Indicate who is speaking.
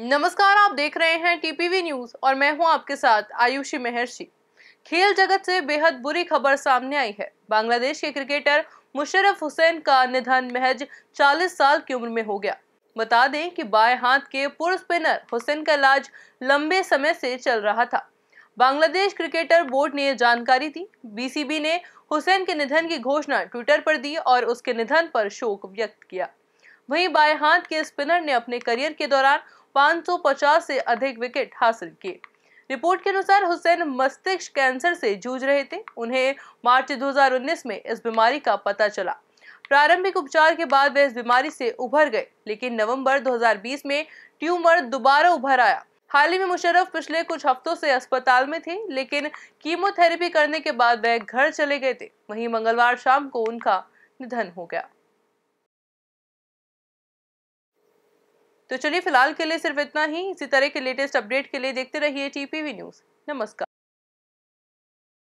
Speaker 1: नमस्कार आप देख रहे हैं टीपीवी न्यूज और मैं हूं आपके साथ आयुषी महर्षि खेल जगत से बेहद बुरी खबर सामने आई है बांग्लादेश के क्रिकेटर मुशरफ हुसैन का निधन महज 40 साल की उम्र में हो गया बता दें कि बाएं हाथ के पूर्व स्पिनर हुसैन का इलाज लंबे समय से चल रहा था बांग्लादेश क्रिकेटर बोर्ड ने यह जानकारी दी बीसीबी ने हुसैन के निधन की घोषणा ट्विटर पर दी और उसके निधन पर शोक व्यक्त किया वहीं बाएं हाथ के स्पिनर ने अपने करियर के दौरान 550 से अधिक विकेट हासिल किए रिपोर्ट के अनुसार हुसैन मस्तिष्क कैंसर से जूझ रहे थे उन्हें मार्च 2019 में इस बीमारी का पता चला प्रारंभिक उपचार के बाद वे इस बीमारी से उभर गए लेकिन नवंबर 2020 में ट्यूमर दोबारा उभर आया हाल ही में मुशर्रफ पिछले कुछ हफ्तों से अस्पताल में थे लेकिन कीमोथेरेपी करने के बाद वह घर चले गए थे वहीं मंगलवार शाम को उनका निधन हो गया तो चलिए फिलहाल के लिए सिर्फ इतना ही इसी तरह के लेटेस्ट अपडेट के लिए देखते रहिए टीपीवी न्यूज़ नमस्कार